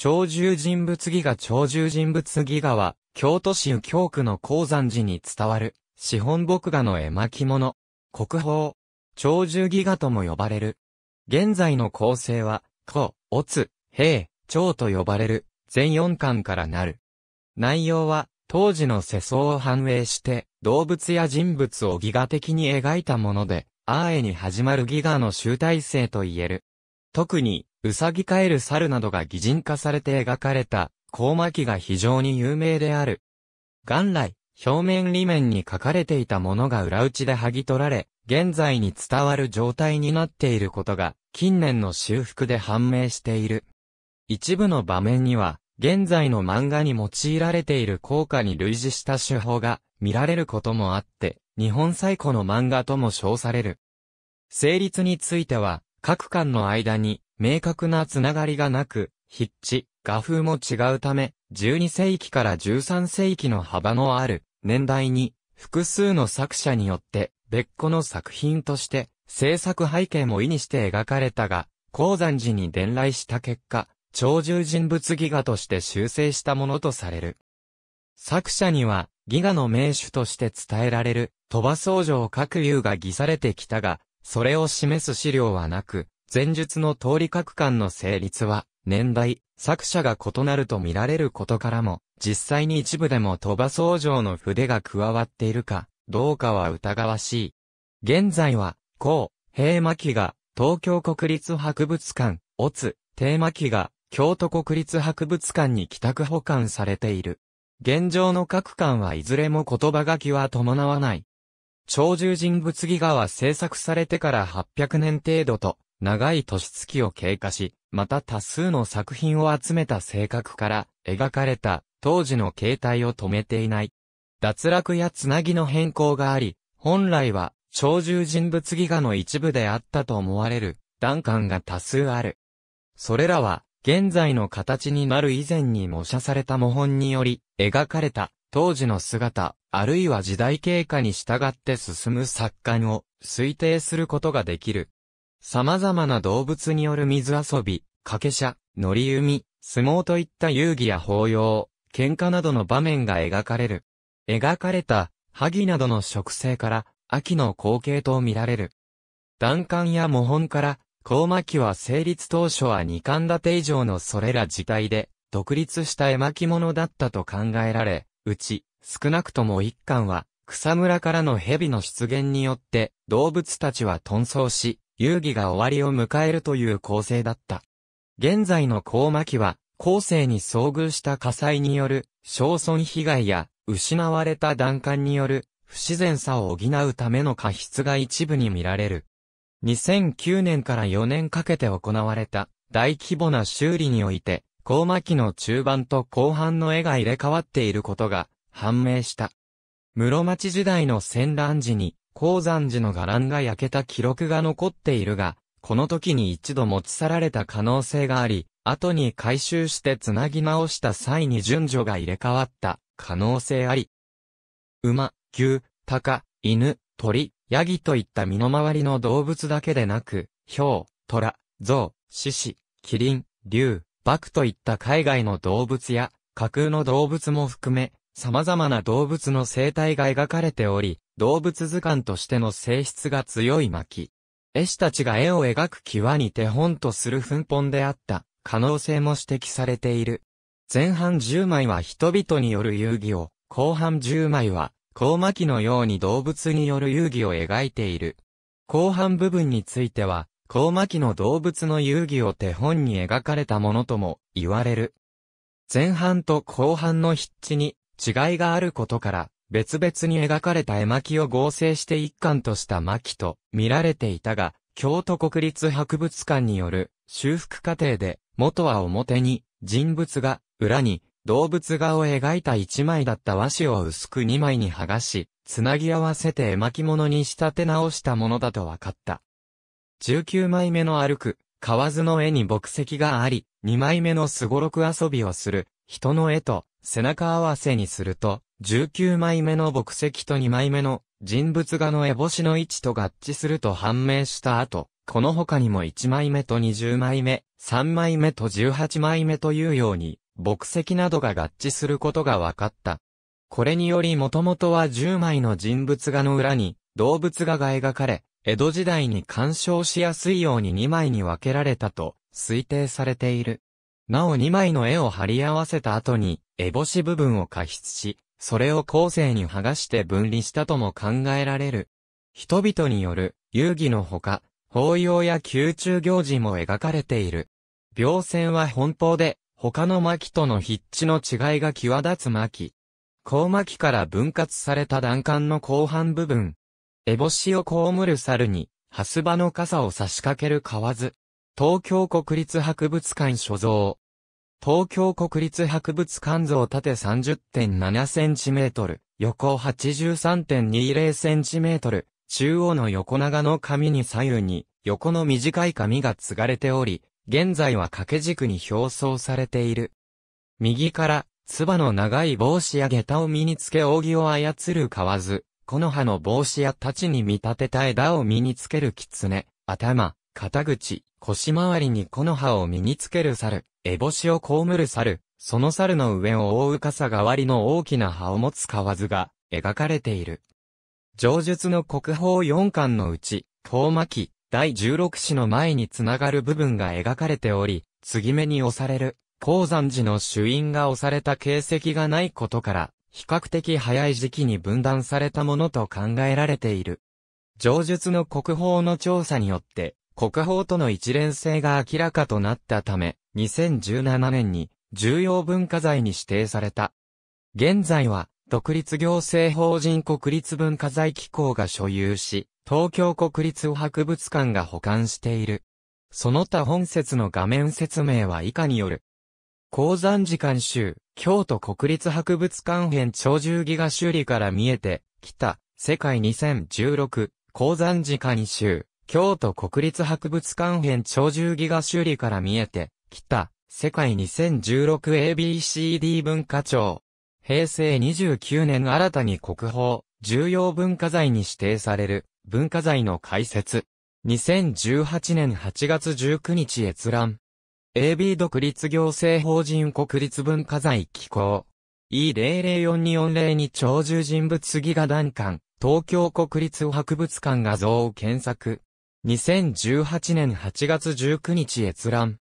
長寿人物ギガ、長寿人物ギ画は、京都市右京区の鉱山寺に伝わる、資本木画の絵巻物。国宝、長寿ギ画とも呼ばれる。現在の構成は、古、乙、平、蝶と呼ばれる、全4巻からなる。内容は、当時の世相を反映して、動物や人物をギ画的に描いたもので、アーエに始まるギ画の集大成と言える。特に、うさぎ飼える猿などが擬人化されて描かれた、コウマキが非常に有名である。元来、表面裏面に書かれていたものが裏打ちで剥ぎ取られ、現在に伝わる状態になっていることが、近年の修復で判明している。一部の場面には、現在の漫画に用いられている効果に類似した手法が見られることもあって、日本最古の漫画とも称される。成立については、各巻の間に明確なつながりがなく、筆致、画風も違うため、12世紀から13世紀の幅のある年代に、複数の作者によって別個の作品として、制作背景も意にして描かれたが、鉱山寺に伝来した結果、超重人物ギガとして修正したものとされる。作者には、ギガの名手として伝えられる、鳥羽僧を各優が偽されてきたが、それを示す資料はなく、前述の通り各巻の成立は、年代、作者が異なると見られることからも、実際に一部でも鳥羽僧正の筆が加わっているか、どうかは疑わしい。現在は、高、平巻が、東京国立博物館、オツ、テ巻が、京都国立博物館に帰宅保管されている。現状の各館はいずれも言葉書きは伴わない。長寿人物儀画は制作されてから800年程度と長い年月を経過し、また多数の作品を集めた性格から、描かれた、当時の形態を止めていない。脱落やつなぎの変更があり、本来は、超重人物ギガの一部であったと思われる、段感が多数ある。それらは、現在の形になる以前に模写された模本により、描かれた、当時の姿、あるいは時代経過に従って進む作家を推定することができる。様々な動物による水遊び、掛け車、乗り弓、相撲といった遊戯や法要、喧嘩などの場面が描かれる。描かれた、萩などの植生から、秋の光景と見られる。弾冠や模本から、高巻は成立当初は二巻立て以上のそれら自体で、独立した絵巻物だったと考えられ、うち、少なくとも一巻は、草むらからの蛇の出現によって、動物たちは遁走し、遊戯が終わりを迎えるという構成だった。現在の高魔期は、後世に遭遇した火災による、焼損被害や、失われた弾階による、不自然さを補うための過失が一部に見られる。2009年から4年かけて行われた、大規模な修理において、高魔期の中盤と後半の絵が入れ替わっていることが判明した。室町時代の戦乱時に鉱山寺の伽藍が焼けた記録が残っているが、この時に一度持ち去られた可能性があり、後に回収して繋ぎ直した際に順序が入れ替わった可能性あり。馬、牛、鷹、犬、鳥、ヤギといった身の回りの動物だけでなく、豹、虎、象、獅子、キリン、竜、バクといった海外の動物や、架空の動物も含め、様々な動物の生態が描かれており、動物図鑑としての性質が強い巻。絵師たちが絵を描く際に手本とする粉本であった可能性も指摘されている。前半10枚は人々による遊戯を、後半10枚は、コ巻のように動物による遊戯を描いている。後半部分については、コ巻の動物の遊戯を手本に描かれたものとも言われる。前半と後半の筆致に違いがあることから、別々に描かれた絵巻を合成して一貫とした巻と見られていたが、京都国立博物館による修復過程で、元は表に、人物が、裏に、動物画を描いた一枚だった和紙を薄く二枚に剥がし、つなぎ合わせて絵巻物に仕立て直したものだと分かった。19枚目の歩く、河津の絵に墨石があり、2枚目のすごろく遊びをする、人の絵と、背中合わせにすると、19枚目の木石と2枚目の人物画の絵星の位置と合致すると判明した後、この他にも1枚目と20枚目、3枚目と18枚目というように、木石などが合致することが分かった。これにより元々は10枚の人物画の裏に動物画が描かれ、江戸時代に干渉しやすいように2枚に分けられたと推定されている。なお2枚の絵を貼り合わせた後に烏帽子部分を加筆し、それを後世に剥がして分離したとも考えられる。人々による遊戯のほか、法要や宮中行事も描かれている。描線は奔放で、他の巻との筆致の違いが際立つ巻。高巻から分割された段間の後半部分。烏帽子を被る猿に、蓮スの傘を差し掛ける河津。東京国立博物館所蔵。東京国立博物館像縦 30.7cm、横 83.20cm、中央の横長の紙に左右に、横の短い紙が継がれており、現在は掛け軸に表層されている。右から、唾の長い帽子や下駄を身につけ扇を操る河津、木の葉の帽子や太刀に見立てた枝を身につける狐、頭、肩口、腰回りに木の葉を身につける猿、烏帽子をこむる猿、その猿の上を覆う傘代わりの大きな葉を持つ津が描かれている。上述の国宝4巻のうち、遠巻、第16子の前につながる部分が描かれており、継ぎ目に押される、鉱山寺の主因が押された形跡がないことから、比較的早い時期に分断されたものと考えられている。上述の国宝の調査によって、国宝との一連性が明らかとなったため、2017年に重要文化財に指定された。現在は、独立行政法人国立文化財機構が所有し、東京国立博物館が保管している。その他本説の画面説明は以下による。鉱山時間集、京都国立博物館編超獣ギガ修理から見えて、きた、世界2016、鉱山時間集、京都国立博物館編超獣ギガ修理から見えて、北、世界 2016ABCD 文化庁。平成29年新たに国宝、重要文化財に指定される、文化財の解説。2018年8月19日閲覧。AB 独立行政法人国立文化財機構。E0042402 超重人物ギガ団館、東京国立博物館画像を検索。2018年8月19日閲覧。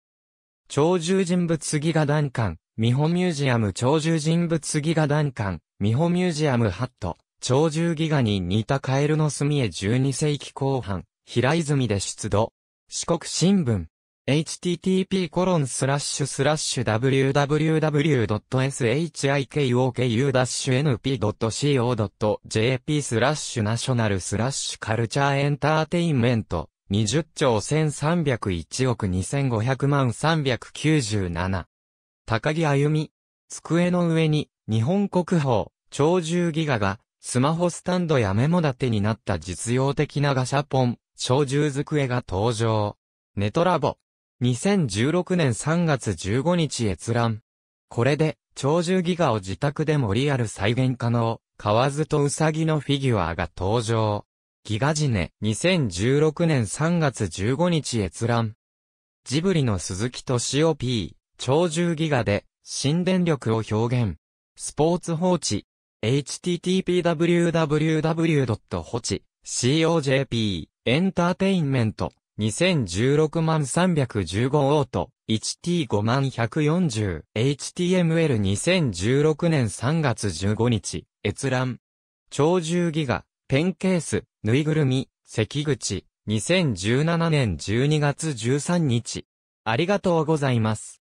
鳥獣人物ギガ団館、美穂ミュージアム鳥獣人物ギガ団館、美穂ミュージアムハット、鳥獣ギガに似たカエルの墨絵12世紀後半、平泉で出土。四国新聞。http コロンスラッシュスラッシュ www.shikoku-np.co.jp スラッシュナショナルスラッシュカルチャーエンターテインメント20兆1301億2500万397。高木歩み。机の上に、日本国宝、超重ギガが、スマホスタンドやメモ立てになった実用的なガシャポン、超重机が登場。ネトラボ。2016年3月15日閲覧。これで、超重ギガを自宅でもリアル再現可能、河津とウサギのフィギュアが登場。ギガジネ、2016年3月15日閲覧。ジブリの鈴木敏夫 P、超重ギガで、新電力を表現。スポーツ放置。h t t p w w w h o c h c o j p エンターテインメント。2016万315オート。h t 5万140。html2016 年3月15日。閲覧。超重ギガ。ペンケース、ぬいぐるみ、関口、2017年12月13日。ありがとうございます。